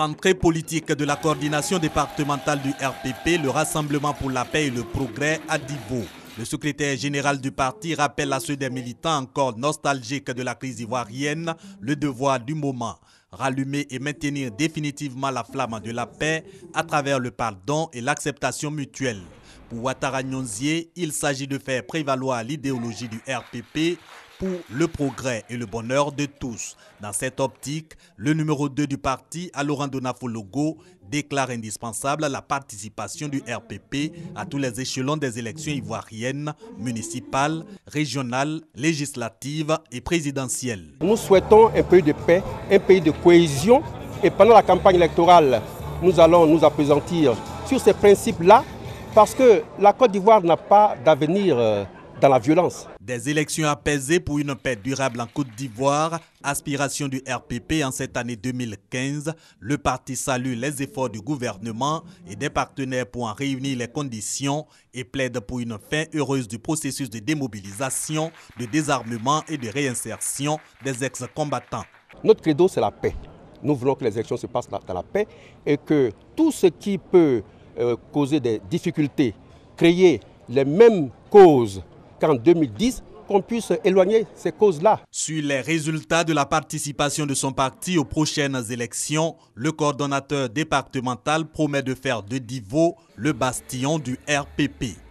rentrée politique de la coordination départementale du RPP, le Rassemblement pour la paix et le progrès à Divo. Le secrétaire général du parti rappelle à ceux des militants encore nostalgiques de la crise ivoirienne le devoir du moment, rallumer et maintenir définitivement la flamme de la paix à travers le pardon et l'acceptation mutuelle. Pour Ouattara il s'agit de faire prévaloir l'idéologie du RPP pour le progrès et le bonheur de tous. Dans cette optique, le numéro 2 du parti, Alorando Donafo-Logo, déclare indispensable la participation du RPP à tous les échelons des élections ivoiriennes, municipales, régionales, législatives et présidentielles. Nous souhaitons un pays de paix, un pays de cohésion et pendant la campagne électorale, nous allons nous appesantir sur ces principes-là parce que la Côte d'Ivoire n'a pas d'avenir euh, dans la violence. Des élections apaisées pour une paix durable en Côte d'Ivoire, aspiration du RPP en cette année 2015, le parti salue les efforts du gouvernement et des partenaires pour en réunir les conditions et plaide pour une fin heureuse du processus de démobilisation, de désarmement et de réinsertion des ex-combattants. Notre credo, c'est la paix. Nous voulons que les élections se passent dans la paix et que tout ce qui peut euh, causer des difficultés, créer les mêmes causes qu'en 2010, qu'on puisse éloigner ces causes-là. Sur les résultats de la participation de son parti aux prochaines élections, le coordonnateur départemental promet de faire de Divo le bastion du RPP.